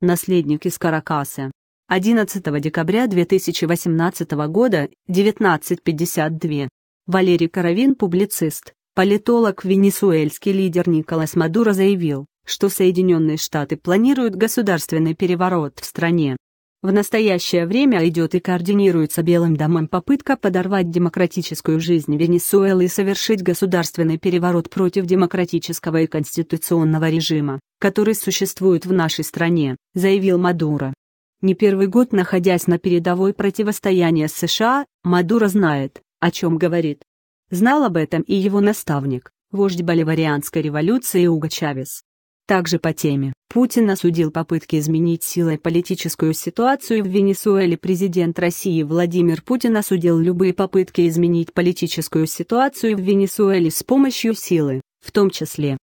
наследник из Каракаса, 11 декабря 2018 года, 19.52. Валерий Каравин, публицист, политолог, венесуэльский лидер Николас Мадуро заявил, что Соединенные Штаты планируют государственный переворот в стране. В настоящее время идет и координируется Белым домом попытка подорвать демократическую жизнь Венесуэлы и совершить государственный переворот против демократического и конституционного режима, который существует в нашей стране, заявил Мадуро. Не первый год находясь на передовой противостояния с США, Мадуро знает, о чем говорит. Знал об этом и его наставник, вождь боливарианской революции Уго Чавес. Также по теме. Путин осудил попытки изменить силой политическую ситуацию в Венесуэле. Президент России Владимир Путин осудил любые попытки изменить политическую ситуацию в Венесуэле с помощью силы, в том числе.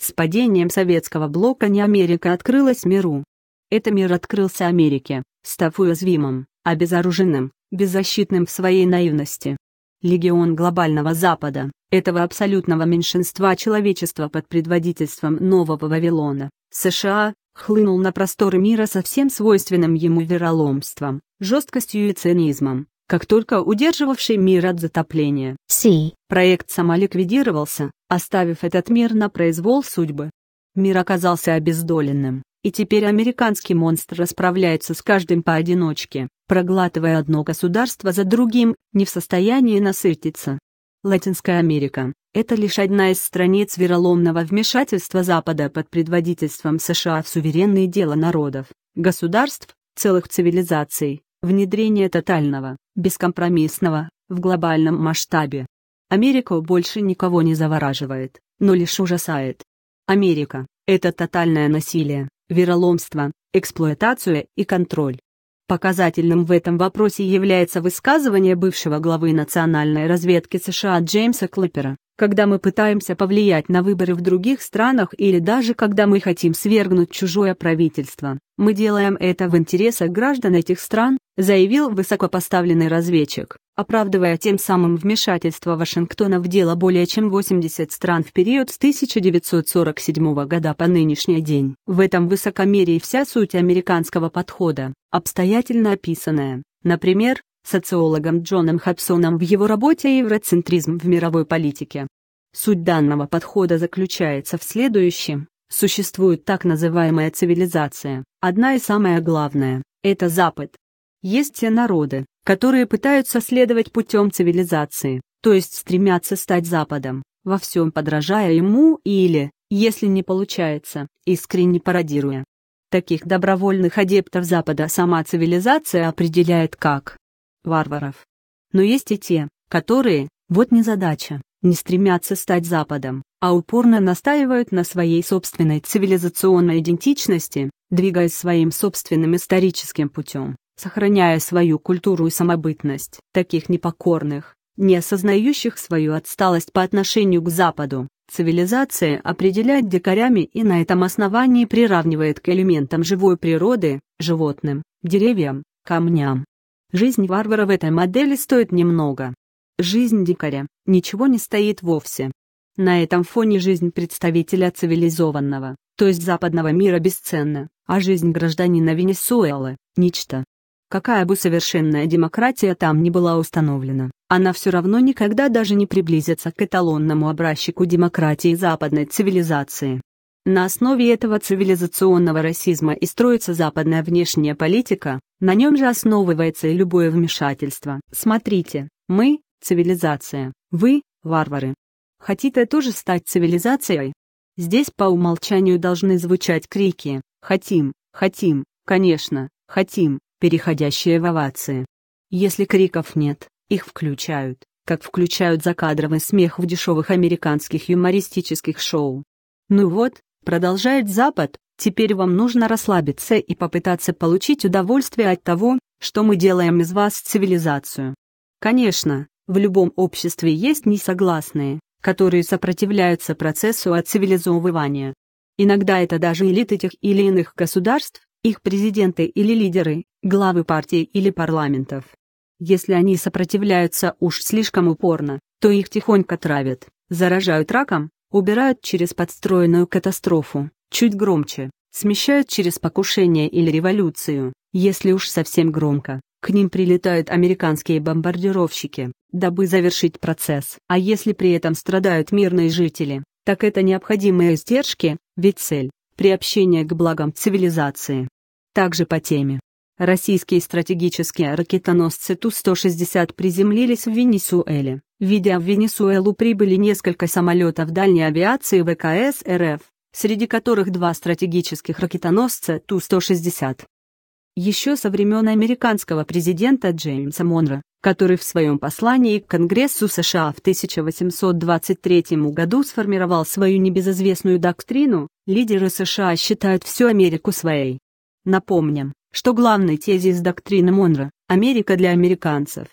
С падением советского блока не Америка открылась миру. Это мир открылся Америке, став уязвимым, обезоруженным, беззащитным в своей наивности легион глобального Запада, этого абсолютного меньшинства человечества под предводительством Нового Вавилона, США, хлынул на просторы мира со всем свойственным ему вероломством, жесткостью и цинизмом, как только удерживавший мир от затопления. Си. Проект самоликвидировался, оставив этот мир на произвол судьбы. Мир оказался обездоленным, и теперь американский монстр расправляется с каждым поодиночке, проглатывая одно государство за другим, не в состоянии насытиться. Латинская Америка – это лишь одна из страниц вероломного вмешательства Запада под предводительством США в суверенные дела народов, государств, целых цивилизаций, внедрение тотального, бескомпромиссного, в глобальном масштабе. Америка больше никого не завораживает, но лишь ужасает. Америка – это тотальное насилие, вероломство, эксплуатацию и контроль. Показательным в этом вопросе является высказывание бывшего главы национальной разведки США Джеймса Клэпера, когда мы пытаемся повлиять на выборы в других странах или даже когда мы хотим свергнуть чужое правительство, мы делаем это в интересах граждан этих стран, заявил высокопоставленный разведчик оправдывая тем самым вмешательство Вашингтона в дело более чем 80 стран в период с 1947 года по нынешний день. В этом высокомерии вся суть американского подхода, обстоятельно описанная, например, социологом Джоном Хабсоном в его работе «Евроцентризм в мировой политике». Суть данного подхода заключается в следующем. Существует так называемая цивилизация, одна и самая главная – это Запад, есть те народы, которые пытаются следовать путем цивилизации, то есть стремятся стать Западом, во всем подражая ему или, если не получается, искренне пародируя. Таких добровольных адептов Запада сама цивилизация определяет как варваров. Но есть и те, которые, вот незадача, не стремятся стать Западом, а упорно настаивают на своей собственной цивилизационной идентичности, двигаясь своим собственным историческим путем сохраняя свою культуру и самобытность, таких непокорных, не осознающих свою отсталость по отношению к Западу. Цивилизация определяет дикарями и на этом основании приравнивает к элементам живой природы, животным, деревьям, камням. Жизнь варвара в этой модели стоит немного. Жизнь дикаря, ничего не стоит вовсе. На этом фоне жизнь представителя цивилизованного, то есть западного мира бесценна, а жизнь гражданина Венесуэлы – ничто. Какая бы совершенная демократия там ни была установлена, она все равно никогда даже не приблизится к эталонному образчику демократии западной цивилизации. На основе этого цивилизационного расизма и строится западная внешняя политика, на нем же основывается и любое вмешательство. Смотрите, мы – цивилизация, вы – варвары. Хотите тоже стать цивилизацией? Здесь по умолчанию должны звучать крики «Хотим! Хотим! Конечно! Хотим! переходящие в овации. Если криков нет, их включают, как включают закадровый смех в дешевых американских юмористических шоу. Ну вот, продолжает Запад, теперь вам нужно расслабиться и попытаться получить удовольствие от того, что мы делаем из вас цивилизацию. Конечно, в любом обществе есть несогласные, которые сопротивляются процессу отцивилизовывания. Иногда это даже элит этих или иных государств, их президенты или лидеры, главы партий или парламентов. Если они сопротивляются уж слишком упорно, то их тихонько травят, заражают раком, убирают через подстроенную катастрофу, чуть громче, смещают через покушение или революцию, если уж совсем громко. К ним прилетают американские бомбардировщики, дабы завершить процесс. А если при этом страдают мирные жители, так это необходимые издержки, ведь цель приобщение к благам цивилизации. Также по теме. Российские стратегические ракетоносцы Ту-160 приземлились в Венесуэле, Видя в Венесуэлу прибыли несколько самолетов дальней авиации ВКС РФ, среди которых два стратегических ракетоносца Ту-160. Еще со времен американского президента Джеймса Монро который в своем послании к Конгрессу США в 1823 году сформировал свою небезызвестную доктрину, лидеры США считают всю Америку своей. Напомним, что главной тезис доктрины Монро – «Америка для американцев».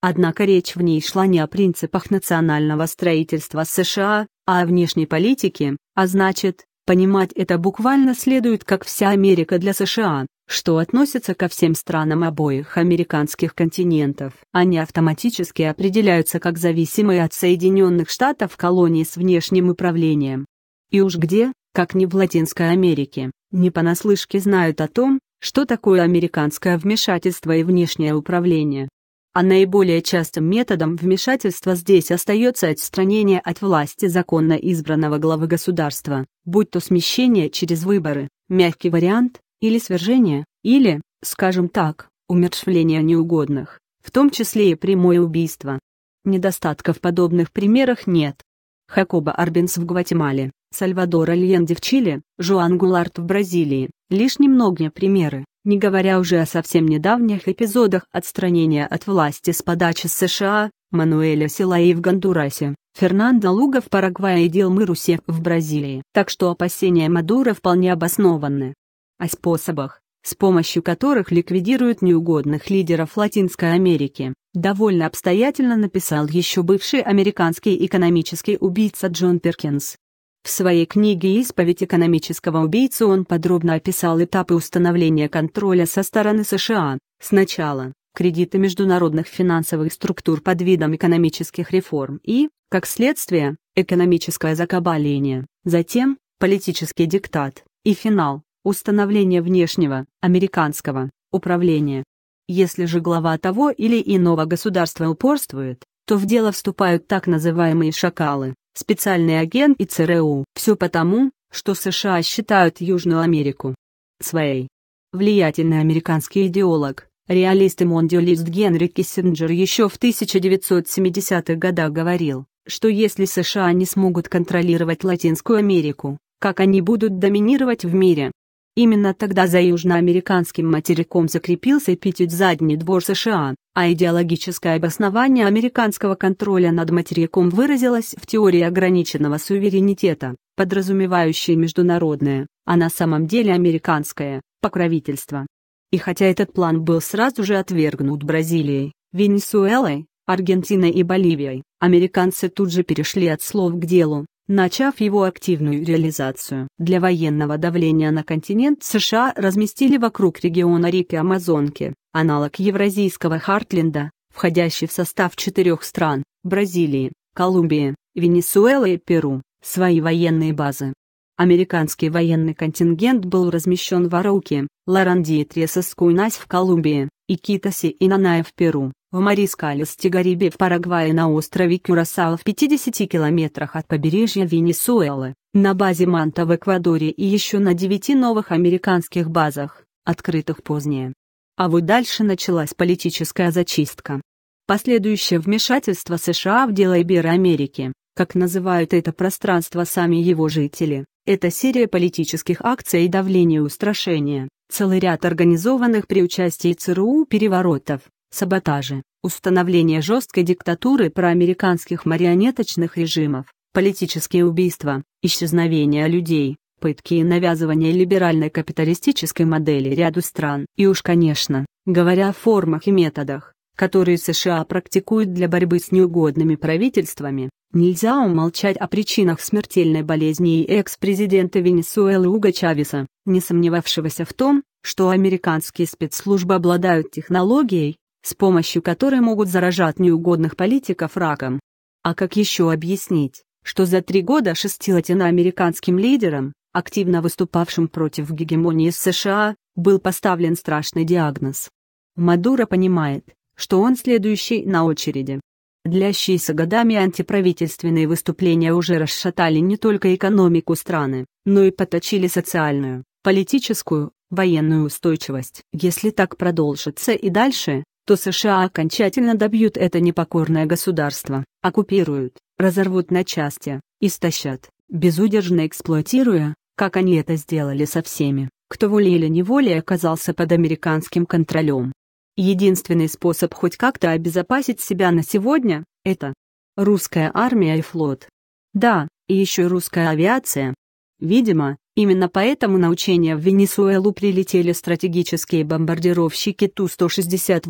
Однако речь в ней шла не о принципах национального строительства США, а о внешней политике, а значит, понимать это буквально следует как вся Америка для США, что относится ко всем странам обоих американских континентов. Они автоматически определяются как зависимые от Соединенных Штатов колонии с внешним управлением. И уж где, как ни в Латинской Америке, не понаслышке знают о том, что такое американское вмешательство и внешнее управление. А наиболее частым методом вмешательства здесь остается отстранение от власти законно избранного главы государства, будь то смещение через выборы, мягкий вариант, или свержение, или, скажем так, умершвление неугодных, в том числе и прямое убийство. Недостатков в подобных примерах нет. Хакоба Арбенс в Гватемале, Сальвадор Альенде в Чили, Жуан Гуларт в Бразилии, лишь немногие примеры, не говоря уже о совсем недавних эпизодах отстранения от власти с подачи США, Мануэля Силаи в Гондурасе, Фернандо Луга в Парагвае и Дилмы Русе в Бразилии. Так что опасения Мадура вполне обоснованы о способах, с помощью которых ликвидируют неугодных лидеров Латинской Америки, довольно обстоятельно написал еще бывший американский экономический убийца Джон Перкинс. В своей книге «Исповедь экономического убийцы» он подробно описал этапы установления контроля со стороны США, сначала кредиты международных финансовых структур под видом экономических реформ и, как следствие, экономическое закабаление, затем политический диктат и финал установление внешнего, американского, управления. Если же глава того или иного государства упорствует, то в дело вступают так называемые «шакалы», специальный агент и ЦРУ. Все потому, что США считают Южную Америку своей. Влиятельный американский идеолог, реалист и мондиалист Генри Киссинджер еще в 1970-х годах говорил, что если США не смогут контролировать Латинскую Америку, как они будут доминировать в мире? Именно тогда за южноамериканским материком закрепился эпитет «задний двор США», а идеологическое обоснование американского контроля над материком выразилось в теории ограниченного суверенитета, подразумевающей международное, а на самом деле американское, покровительство. И хотя этот план был сразу же отвергнут Бразилией, Венесуэлой, Аргентиной и Боливией, американцы тут же перешли от слов к делу, начав его активную реализацию. Для военного давления на континент США разместили вокруг региона реки Амазонки, аналог евразийского Хартленда, входящий в состав четырех стран – Бразилии, Колумбии, Венесуэлы и Перу, свои военные базы. Американский военный контингент был размещен в Арауке, Ларанди и Тресос в Колумбии, и Китасе и Нанае в Перу. В Марискалес Тигарибе в Парагвае на острове Кюрасао в 50 километрах от побережья Венесуэлы, на базе Манта в Эквадоре и еще на 9 новых американских базах, открытых позднее. А вот дальше началась политическая зачистка. Последующее вмешательство США в дело Америки, как называют это пространство сами его жители, это серия политических акций и давления и устрашения, целый ряд организованных при участии ЦРУ переворотов, саботажи, установление жесткой диктатуры проамериканских марионеточных режимов, политические убийства, исчезновение людей, пытки и навязывание либеральной капиталистической модели ряду стран. И уж, конечно, говоря о формах и методах, которые США практикуют для борьбы с неугодными правительствами, нельзя умолчать о причинах смертельной болезни и экс-президента Венесуэлы Уга Чавеса, не сомневавшегося в том, что американские спецслужбы обладают технологией, с помощью которой могут заражать неугодных политиков раком. А как еще объяснить, что за три года шести латиноамериканским лидерам, активно выступавшим против гегемонии США, был поставлен страшный диагноз? Мадуро понимает, что он следующий на очереди. Длящиеся годами антиправительственные выступления уже расшатали не только экономику страны, но и поточили социальную, политическую, военную устойчивость. Если так продолжится и дальше, то США окончательно добьют это непокорное государство, оккупируют, разорвут на части, истощат, безудержно эксплуатируя, как они это сделали со всеми, кто волей или неволей оказался под американским контролем. Единственный способ хоть как-то обезопасить себя на сегодня – это русская армия и флот. Да, и еще русская авиация, Видимо, именно поэтому на учения в Венесуэлу прилетели стратегические бомбардировщики Ту-160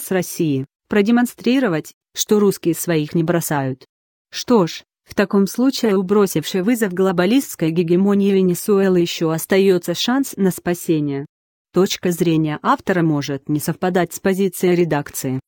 ВКС России, продемонстрировать, что русские своих не бросают. Что ж, в таком случае убросивший вызов глобалистской гегемонии Венесуэлы еще остается шанс на спасение. Точка зрения автора может не совпадать с позицией редакции.